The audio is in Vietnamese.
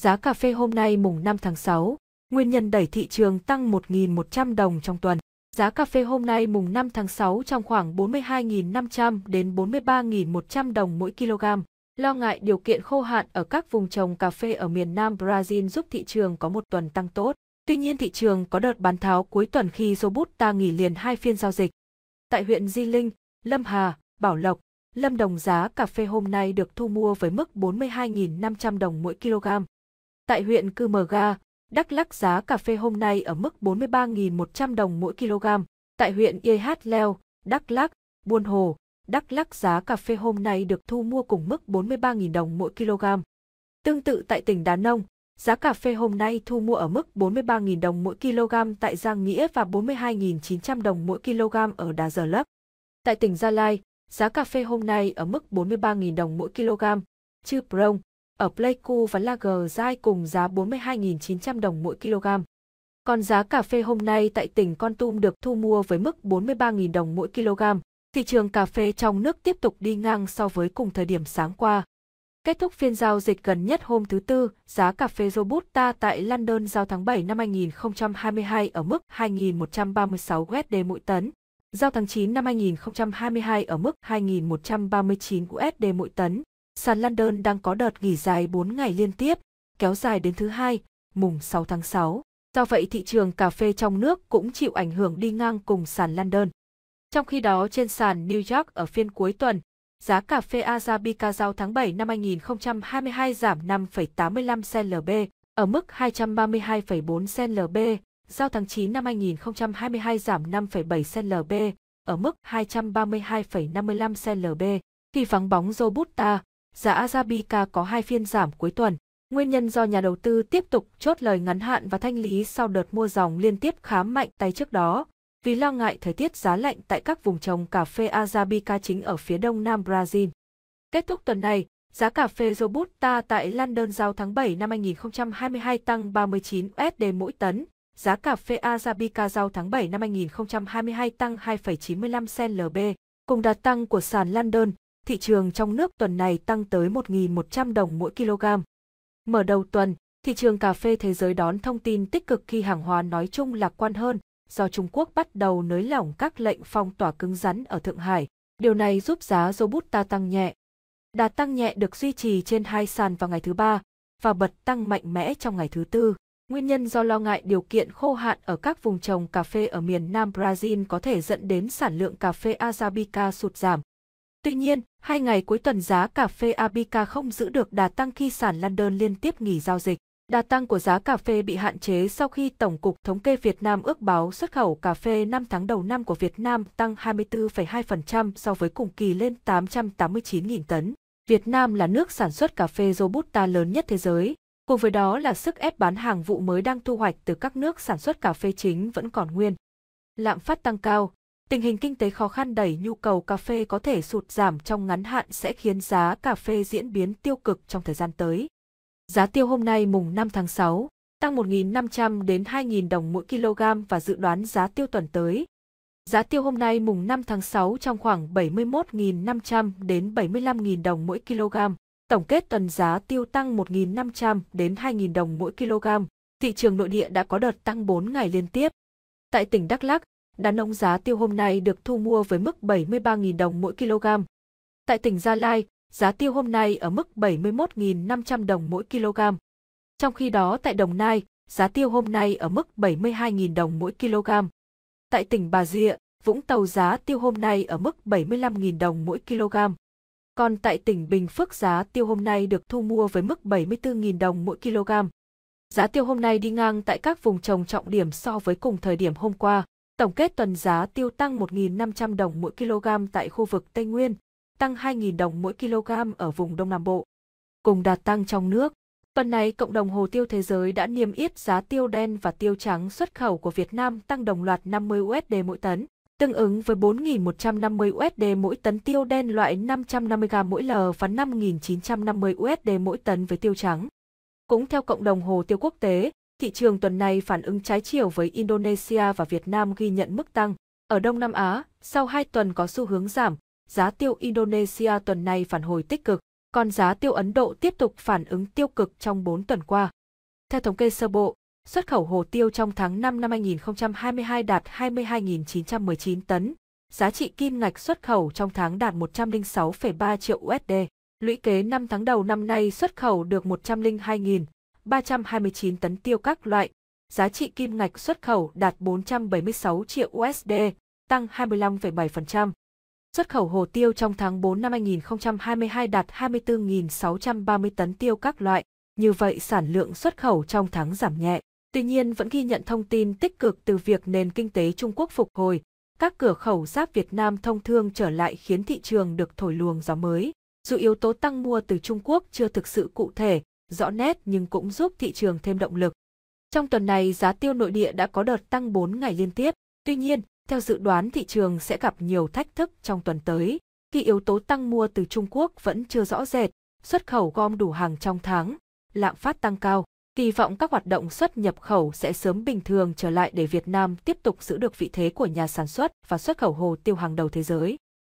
Giá cà phê hôm nay mùng 5 tháng 6, nguyên nhân đẩy thị trường tăng 1.100 đồng trong tuần. Giá cà phê hôm nay mùng 5 tháng 6 trong khoảng 42.500 đến 43.100 đồng mỗi kg. Lo ngại điều kiện khô hạn ở các vùng trồng cà phê ở miền Nam Brazil giúp thị trường có một tuần tăng tốt. Tuy nhiên thị trường có đợt bán tháo cuối tuần khi Robusta nghỉ liền hai phiên giao dịch. Tại huyện Di Linh, Lâm Hà, Bảo Lộc, Lâm Đồng giá cà phê hôm nay được thu mua với mức 42.500 đồng mỗi kg. Tại huyện Cư Mờ Ga, Đắk Lắc giá cà phê hôm nay ở mức 43.100 đồng mỗi kg. Tại huyện YH Leo, Đắk Lắc, Buôn Hồ, Đắk Lắc giá cà phê hôm nay được thu mua cùng mức 43.000 đồng mỗi kg. Tương tự tại tỉnh Đà Nông, giá cà phê hôm nay thu mua ở mức 43.000 đồng mỗi kg tại Giang Nghĩa và 42.900 đồng mỗi kg ở Đà Giờ Lấp. Tại tỉnh Gia Lai, giá cà phê hôm nay ở mức 43.000 đồng mỗi kg. Chư Prong, ở Pleiku và Lager Dai cùng giá 42.900 đồng mỗi kg. Còn giá cà phê hôm nay tại tỉnh Con Tum được thu mua với mức 43.000 đồng mỗi kg. Thị trường cà phê trong nước tiếp tục đi ngang so với cùng thời điểm sáng qua. Kết thúc phiên giao dịch gần nhất hôm thứ Tư, giá cà phê Robusta tại London giao tháng 7 năm 2022 ở mức 2.136 USD mỗi tấn, giao tháng 9 năm 2022 ở mức 2.139 USD mỗi tấn sàn London đang có đợt nghỉ dài 4 ngày liên tiếp, kéo dài đến thứ hai, mùng 6 tháng 6. Do vậy thị trường cà phê trong nước cũng chịu ảnh hưởng đi ngang cùng sàn London. Trong khi đó trên sàn New York ở phiên cuối tuần, giá cà phê Arabica giao tháng 7 năm 2022 giảm 5,85 cent LB ở mức 232,4 cent LB, giao tháng 9 năm 2022 giảm 5,7 cent LB ở mức 232,55 cent LB. Khi vắng bóng Robusta, giá Arabica có hai phiên giảm cuối tuần. Nguyên nhân do nhà đầu tư tiếp tục chốt lời ngắn hạn và thanh lý sau đợt mua dòng liên tiếp khá mạnh tay trước đó, vì lo ngại thời tiết giá lạnh tại các vùng trồng cà phê Azabica chính ở phía đông nam Brazil. Kết thúc tuần này, giá cà phê Robusta tại London giao tháng 7 năm 2022 tăng 39 USD mỗi tấn, giá cà phê Azabica giao tháng 7 năm 2022 tăng 2,95 cent LB, cùng đà tăng của sàn London thị trường trong nước tuần này tăng tới 1.100 đồng mỗi kg. Mở đầu tuần, thị trường cà phê thế giới đón thông tin tích cực khi hàng hóa nói chung lạc quan hơn do Trung Quốc bắt đầu nới lỏng các lệnh phong tỏa cứng rắn ở Thượng Hải. Điều này giúp giá Robusta tăng nhẹ. Đà tăng nhẹ được duy trì trên hai sàn vào ngày thứ ba và bật tăng mạnh mẽ trong ngày thứ tư. Nguyên nhân do lo ngại điều kiện khô hạn ở các vùng trồng cà phê ở miền Nam Brazil có thể dẫn đến sản lượng cà phê Arabica sụt giảm, Tuy nhiên, hai ngày cuối tuần giá cà phê Arabica không giữ được đà tăng khi sàn London liên tiếp nghỉ giao dịch. Đà tăng của giá cà phê bị hạn chế sau khi Tổng cục Thống kê Việt Nam ước báo xuất khẩu cà phê 5 tháng đầu năm của Việt Nam tăng 24,2% so với cùng kỳ lên 889.000 tấn. Việt Nam là nước sản xuất cà phê Robusta lớn nhất thế giới, cùng với đó là sức ép bán hàng vụ mới đang thu hoạch từ các nước sản xuất cà phê chính vẫn còn nguyên. Lạm phát tăng cao, Tình hình kinh tế khó khăn đẩy nhu cầu cà phê có thể sụt giảm trong ngắn hạn sẽ khiến giá cà phê diễn biến tiêu cực trong thời gian tới. Giá tiêu hôm nay mùng 5 tháng 6 tăng 1.500 đến 2.000 đồng mỗi kg và dự đoán giá tiêu tuần tới. Giá tiêu hôm nay mùng 5 tháng 6 trong khoảng 71.500 đến 75.000 đồng mỗi kg. Tổng kết tuần giá tiêu tăng 1.500 đến 2.000 đồng mỗi kg. Thị trường nội địa đã có đợt tăng 4 ngày liên tiếp. Tại tỉnh Đắk Lắk, đàn ông giá tiêu hôm nay được thu mua với mức 73.000 đồng mỗi kg. Tại tỉnh Gia Lai, giá tiêu hôm nay ở mức 71.500 đồng mỗi kg. Trong khi đó tại Đồng Nai, giá tiêu hôm nay ở mức 72.000 đồng mỗi kg. Tại tỉnh Bà Rịa, Vũng Tàu giá tiêu hôm nay ở mức 75.000 đồng mỗi kg. Còn tại tỉnh Bình Phước giá tiêu hôm nay được thu mua với mức 74.000 đồng mỗi kg. Giá tiêu hôm nay đi ngang tại các vùng trồng trọng điểm so với cùng thời điểm hôm qua. Tổng kết tuần giá tiêu tăng 1.500 đồng mỗi kg tại khu vực Tây Nguyên, tăng 2.000 đồng mỗi kg ở vùng Đông Nam Bộ. Cùng đạt tăng trong nước, tuần này cộng đồng hồ tiêu thế giới đã niêm yết giá tiêu đen và tiêu trắng xuất khẩu của Việt Nam tăng đồng loạt 50 USD mỗi tấn, tương ứng với 4.150 USD mỗi tấn tiêu đen loại 550g mỗi lờ và 5.950 USD mỗi tấn với tiêu trắng. Cũng theo cộng đồng hồ tiêu quốc tế, Thị trường tuần này phản ứng trái chiều với Indonesia và Việt Nam ghi nhận mức tăng. Ở Đông Nam Á, sau 2 tuần có xu hướng giảm, giá tiêu Indonesia tuần này phản hồi tích cực, còn giá tiêu Ấn Độ tiếp tục phản ứng tiêu cực trong 4 tuần qua. Theo thống kê sơ bộ, xuất khẩu hồ tiêu trong tháng 5 năm 2022 đạt 22.919 tấn, giá trị kim ngạch xuất khẩu trong tháng đạt 106,3 triệu USD. Lũy kế 5 tháng đầu năm nay xuất khẩu được 102.000 329 tấn tiêu các loại, giá trị kim ngạch xuất khẩu đạt 476 triệu USD, tăng 25,7%. Xuất khẩu hồ tiêu trong tháng 4 năm 2022 đạt 24.630 tấn tiêu các loại, như vậy sản lượng xuất khẩu trong tháng giảm nhẹ. Tuy nhiên vẫn ghi nhận thông tin tích cực từ việc nền kinh tế Trung Quốc phục hồi, các cửa khẩu giáp Việt Nam thông thương trở lại khiến thị trường được thổi luồng gió mới. Dù yếu tố tăng mua từ Trung Quốc chưa thực sự cụ thể, rõ nét nhưng cũng giúp thị trường thêm động lực. Trong tuần này giá tiêu nội địa đã có đợt tăng 4 ngày liên tiếp, tuy nhiên, theo dự đoán thị trường sẽ gặp nhiều thách thức trong tuần tới, khi yếu tố tăng mua từ Trung Quốc vẫn chưa rõ rệt, xuất khẩu gom đủ hàng trong tháng, lạm phát tăng cao, kỳ vọng các hoạt động xuất nhập khẩu sẽ sớm bình thường trở lại để Việt Nam tiếp tục giữ được vị thế của nhà sản xuất và xuất khẩu hồ tiêu hàng đầu thế giới.